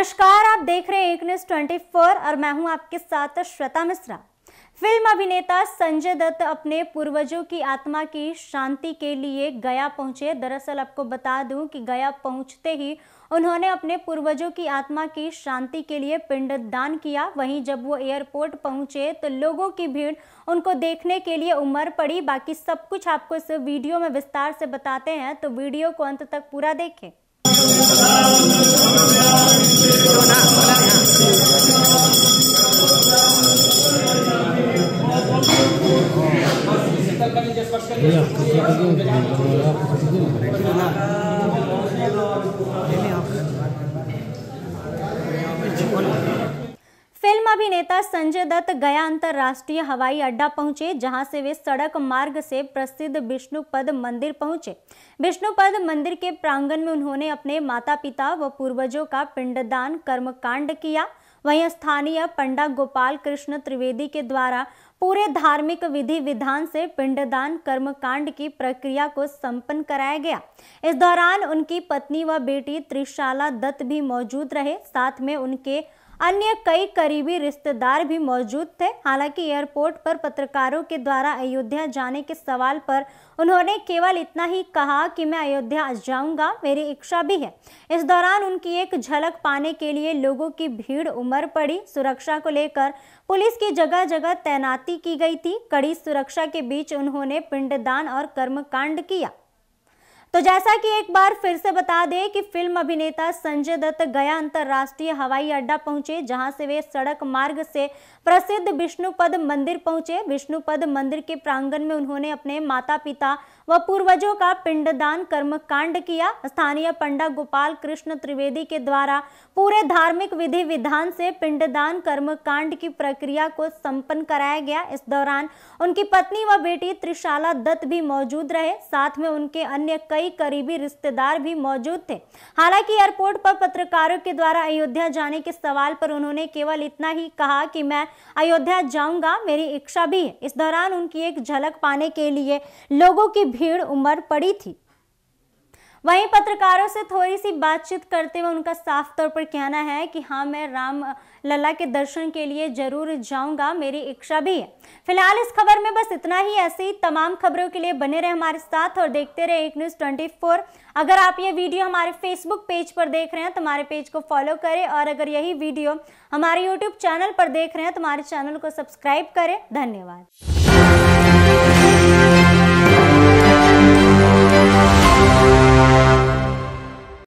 नमस्कार आप देख रहे हैं एक न्यूज ट्वेंटी फोर और मैं हूं आपके साथ श्वेता मिश्रा फिल्म अभिनेता संजय दत्त अपने पूर्वजों की आत्मा की शांति के लिए गया पहुंचे दरअसल आपको बता दूं कि गया पहुंचते ही उन्होंने अपने पूर्वजों की आत्मा की शांति के लिए पिंड दान किया वहीं जब वो एयरपोर्ट पहुंचे तो लोगों की भीड़ उनको देखने के लिए उम्र पड़ी बाकी सब कुछ आपको इस वीडियो में विस्तार से बताते हैं तो वीडियो को अंत तक पूरा देखें फिल्म अभिनेता संजय दत्त गया अंतर्राष्ट्रीय हवाई अड्डा पहुंचे जहां से वे सड़क मार्ग से प्रसिद्ध विष्णुपद मंदिर पहुंचे विष्णुपद मंदिर के प्रांगण में उन्होंने अपने माता पिता व पूर्वजों का पिंडदान कर्मकांड किया वहीं स्थानीय पंडा गोपाल कृष्ण त्रिवेदी के द्वारा पूरे धार्मिक विधि विधान से पिंडदान कर्मकांड की प्रक्रिया को संपन्न कराया गया इस दौरान उनकी पत्नी व बेटी त्रिशाला दत्त भी मौजूद रहे साथ में उनके अन्य कई करीबी रिश्तेदार भी मौजूद थे हालांकि एयरपोर्ट पर पत्रकारों के द्वारा अयोध्या जाने के सवाल पर उन्होंने केवल इतना ही कहा कि मैं अयोध्या जाऊंगा मेरी इच्छा भी है इस दौरान उनकी एक झलक पाने के लिए लोगों की भीड़ उमड़ पड़ी सुरक्षा को लेकर पुलिस की जगह जगह तैनाती की गई थी कड़ी सुरक्षा के बीच उन्होंने पिंडदान और कर्मकांड किया तो जैसा कि एक बार फिर से बता दें कि फिल्म अभिनेता संजय दत्त गया अंतर्राष्ट्रीय हवाई अड्डा पहुंचे जहां से वे सड़क मार्ग से प्रसिद्ध विष्णुपद मंदिर पहुंचे विष्णुपद मंदिर के प्रांगण में उन्होंने अपने माता पिता व पूर्वजों का पिंडदान कर्म कांड किया स्थानीय पंडा गोपाल कृष्ण त्रिवेदी के द्वारा पूरे धार्मिक विधि विधान से पिंडदान कर्म कांड की प्रक्रिया को संपन्न कराया गया इस दौरान उनकी पत्नी व बेटी त्रिशाला दत्त भी मौजूद रहे साथ में उनके अन्य कई कई करीबी रिश्तेदार भी मौजूद थे हालांकि एयरपोर्ट पर पत्रकारों के द्वारा अयोध्या जाने के सवाल पर उन्होंने केवल इतना ही कहा कि मैं अयोध्या जाऊंगा मेरी इच्छा भी है इस दौरान उनकी एक झलक पाने के लिए लोगों की भीड़ उमड़ पड़ी थी वहीं पत्रकारों से थोड़ी सी बातचीत करते हुए उनका साफ तौर पर कहना है कि हाँ मैं राम लला के दर्शन के लिए जरूर जाऊंगा मेरी इच्छा भी है फिलहाल इस खबर में बस इतना ही ऐसे ही तमाम खबरों के लिए बने रहे हमारे साथ और देखते रहे एक न्यूज़ ट्वेंटी अगर आप ये वीडियो हमारे फेसबुक पेज पर देख रहे हैं तो हमारे पेज को फॉलो करें और अगर यही वीडियो हमारे यूट्यूब चैनल पर देख रहे हैं तो हमारे चैनल को सब्सक्राइब करें धन्यवाद